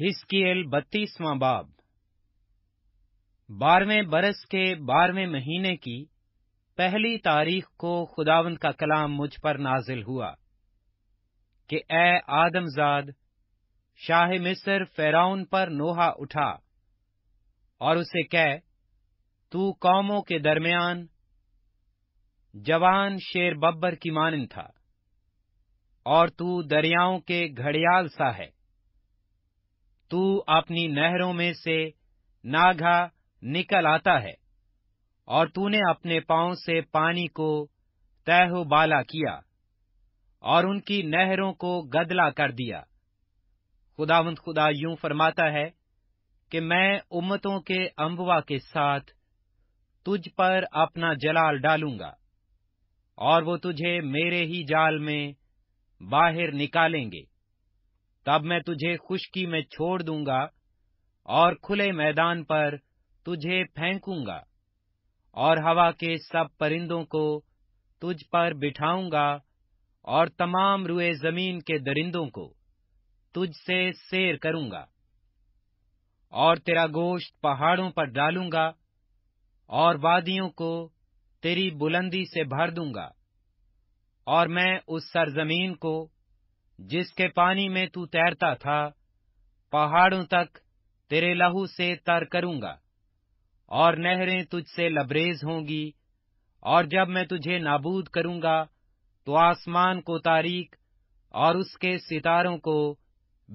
हिस्कीएल बत्तीसवां बाब बारहवें बरस के बारहवें महीने की पहली तारीख को खुदावंद का कलाम मुझ पर नाजिल हुआ कि ए आदमजाद शाह मिस्र फेराउन पर नोहा उठा और उसे कह तू कौमों के दरमियान जवान शेर बब्बर की मानन था और तू दरियाओं के घड़ियाल सा है तू अपनी नहरों में से नागा निकल आता है और तूने अपने पांव से पानी को तहोबाला किया और उनकी नहरों को गदला कर दिया खुदावंत खुदा यूं फरमाता है कि मैं उम्मतों के अम्बवा के साथ तुझ पर अपना जलाल डालूंगा और वो तुझे मेरे ही जाल में बाहर निकालेंगे तब मैं तुझे खुशकी में छोड़ दूंगा और खुले मैदान पर तुझे फेंकूंगा और हवा के सब परिंदों को तुझ पर बिठाऊंगा और तमाम रुए जमीन के दरिंदों को तुझसे शेर करूंगा और तेरा गोश्त पहाड़ों पर डालूंगा और वादियों को तेरी बुलंदी से भर दूंगा और मैं उस सरजमीन को जिसके पानी में तू तैरता था पहाड़ों तक तेरे लहू से तर करूंगा और नहरें तुझसे लबरेज होंगी और जब मैं तुझे नाबूद करूंगा तो आसमान को तारीख और उसके सितारों को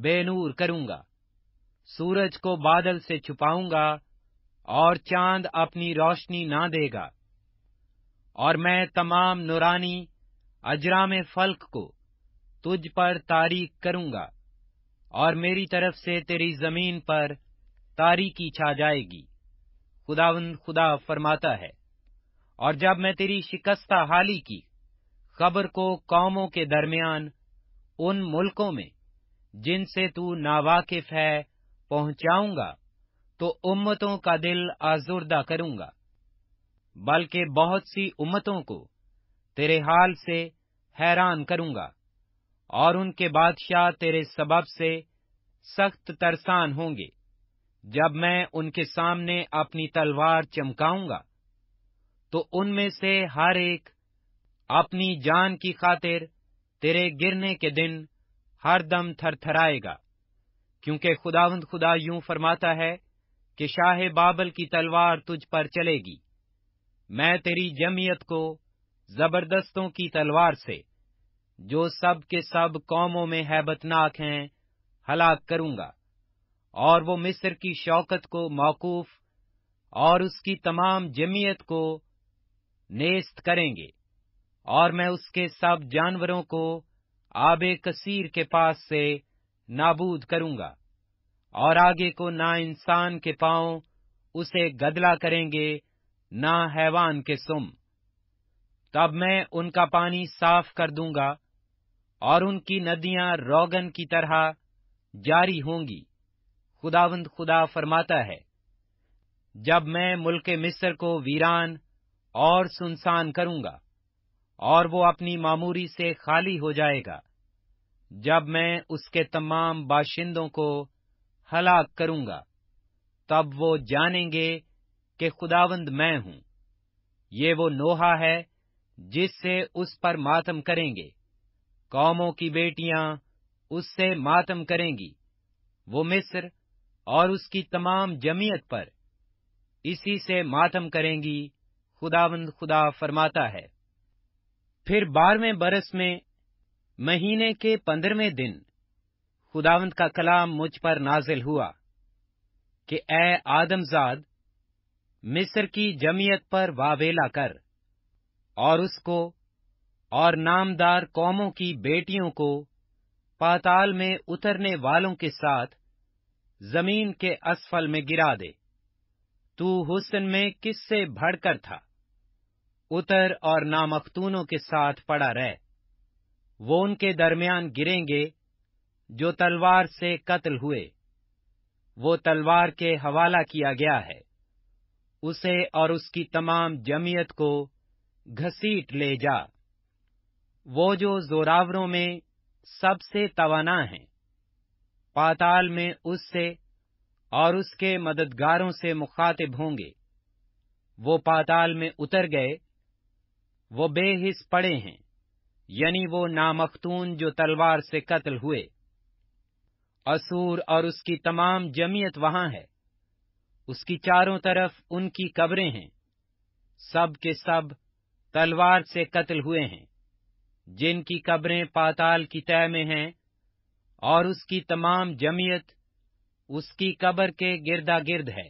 बेनूर करूंगा सूरज को बादल से छुपाऊंगा और चांद अपनी रोशनी ना देगा और मैं तमाम नुरानी अजरा में फल्क को तुझ पर तारीख करूंगा और मेरी तरफ से तेरी जमीन पर तारीखी छा जाएगी खुदावन खुदा फरमाता है और जब मैं तेरी शिकस्ता हाली की खबर को कौमों के दरमियान उन मुल्कों में जिनसे तू नावाकिफ है पहुंचाऊंगा तो उम्मतों का दिल आजुर्दा करूंगा बल्कि बहुत सी उम्मतों को तेरे हाल से हैरान करूंगा और उनके बादशाह तेरे सबब से सख्त तरसान होंगे जब मैं उनके सामने अपनी तलवार चमकाऊंगा तो उनमें से हर एक अपनी जान की खातिर तेरे गिरने के दिन हरदम थरथराएगा क्योंकि खुदावंद खुदा यूं फरमाता है कि शाह बाबल की तलवार तुझ पर चलेगी मैं तेरी जमीयत को जबरदस्तों की तलवार से जो सब के सब कौमों में हैबतनाक हैं हलाक करूंगा और वो मिस्र की शौकत को मौकूफ और उसकी तमाम जमीयत को नेस्त करेंगे और मैं उसके सब जानवरों को आबे कसीर के पास से नाबूद करूंगा और आगे को ना इंसान के पांव उसे गदला करेंगे ना हैवान के सुम तब मैं उनका पानी साफ कर दूंगा और उनकी नदियां रोगन की तरह जारी होंगी खुदावंद खुदा फरमाता है जब मैं मुल्क मिस्र को वीरान और सुनसान करूंगा और वो अपनी मामूरी से खाली हो जाएगा जब मैं उसके तमाम बाशिंदों को हलाक करूंगा तब वो जानेंगे कि खुदावंद मैं हूं ये वो नोहा है जिससे उस पर मातम करेंगे कौमों की बेटियां उससे मातम करेंगी वो मिस्र और उसकी तमाम जमीयत पर इसी से मातम करेंगी खुदावंद खुदा फरमाता है फिर बारहवें बरस में महीने के पंद्रहवें दिन खुदावंद का कलाम मुझ पर नाजिल हुआ कि ए आदमजाद मिस्र की जमीयत पर वावेला कर और उसको और नामदार कौमों की बेटियों को पाताल में उतरने वालों के साथ जमीन के असफल में गिरा दे तू हुसन में किससे भड़कर था उतर और नामख्तूनों के साथ पड़ा रह वो उनके दरमियान गिरेंगे जो तलवार से कत्ल हुए वो तलवार के हवाला किया गया है उसे और उसकी तमाम जमीयत को घसीट ले जा वो जो जोरावरों में सबसे तवाना है पाताल में उससे और उसके मददगारों से मुखातिब होंगे वो पाताल में उतर गए वो बेहिस पड़े हैं यानी वो नामखतून जो तलवार से कत्ल हुए असूर और उसकी तमाम जमीयत वहां है उसकी चारों तरफ उनकी कब्रें हैं सब के सब तलवार से कत्ल हुए हैं जिनकी कब्रें पाताल की तय में हैं और उसकी तमाम जमीयत उसकी कब्र के गिरदा गिर्द है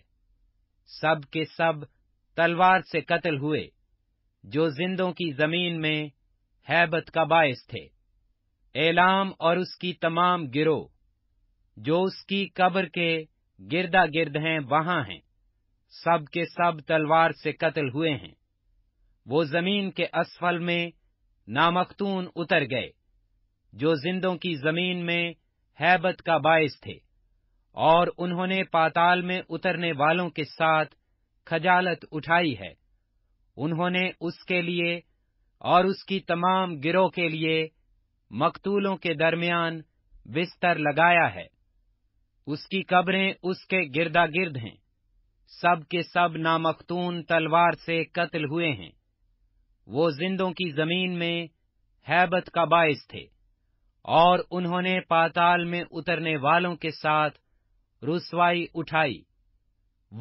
सब के सब तलवार से कत्ल हुए जो जिंदों की जमीन में हैबत का बायस थे एलाम और उसकी तमाम गिरोह जो उसकी कब्र के गिरदा गिर्द हैं वहां हैं सब के सब तलवार से कत्ल हुए हैं वो जमीन के असफल में नामखतून उतर गए जो जिंदों की जमीन में हैबत का बायस थे और उन्होंने पाताल में उतरने वालों के साथ खजालत उठाई है उन्होंने उसके लिए और उसकी तमाम गिरोह के लिए मकतूलों के दरमियान बिस्तर लगाया है उसकी कब्रें उसके गिरदा गिर्द हैं सब के सब नामखतून तलवार से कत्ल हुए हैं वो जिंदों की जमीन में हैबत का बायस थे और उन्होंने पाताल में उतरने वालों के साथ रुसवाई उठाई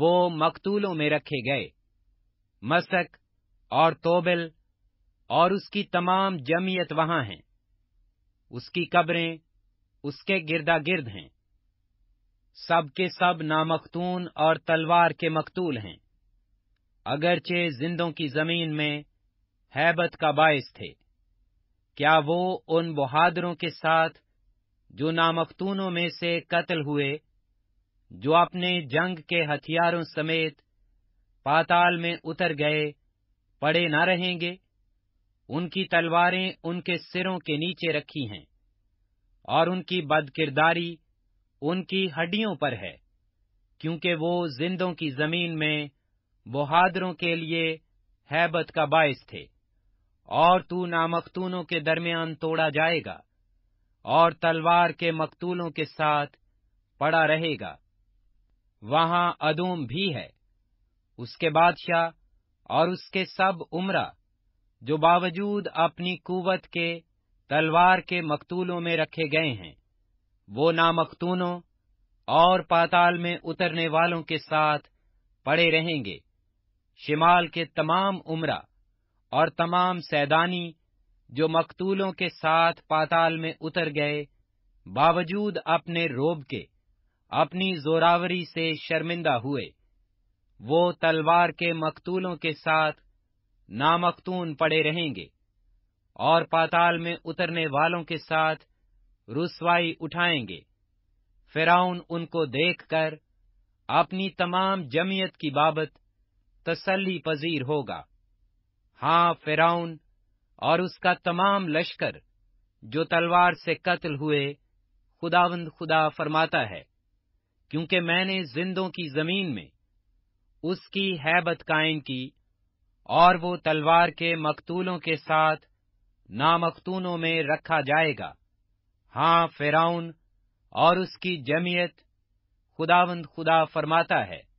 वो मकतूलों में रखे गए मसक और तोबिल और उसकी तमाम जमीयत वहां है उसकी कब्रें उसके गिरदा गिर्द हैं सब के सब नामखतून और तलवार के मकतूल हैं अगरचे जिंदों की जमीन में हैबत का बायस थे क्या वो उन बहादुरों के साथ जो नामखतूनों में से कत्ल हुए जो अपने जंग के हथियारों समेत पाताल में उतर गए पड़े न रहेंगे उनकी तलवारें उनके सिरों के नीचे रखी हैं और उनकी बदकिरदारी उनकी हड्डियों पर है क्योंकि वो जिंदों की जमीन में बहादुरों के लिए हैबत का बायस थे और तू नामखतूनों के दरमियान तोड़ा जाएगा और तलवार के मकतूलों के साथ पड़ा रहेगा वहां अदूम भी है उसके बादशाह और उसके सब उमरा जो बावजूद अपनी कुवत के तलवार के मकतूलों में रखे गए हैं वो नामखतूनों और पाताल में उतरने वालों के साथ पड़े रहेंगे शिमाल के तमाम उमरा और तमाम सैदानी जो मकतूलों के साथ पाताल में उतर गए बावजूद अपने रोब के अपनी जोरावरी से शर्मिंदा हुए वो तलवार के मकतूलों के साथ नामकतून पड़े रहेंगे और पाताल में उतरने वालों के साथ रुसवाई उठाएंगे फिराउन उनको देखकर अपनी तमाम जमीयत की बाबत तसल्ली पजीर होगा हाँ फिराउन और उसका तमाम लश्कर जो तलवार से कत्ल हुए खुदावंद खुदा फरमाता है क्योंकि मैंने जिंदों की जमीन में उसकी हैबत कायम की और वो तलवार के मकतूलों के साथ नामखतूनों में रखा जाएगा हाँ फिराउन और उसकी जमीयत खुदावंद खुदा फरमाता है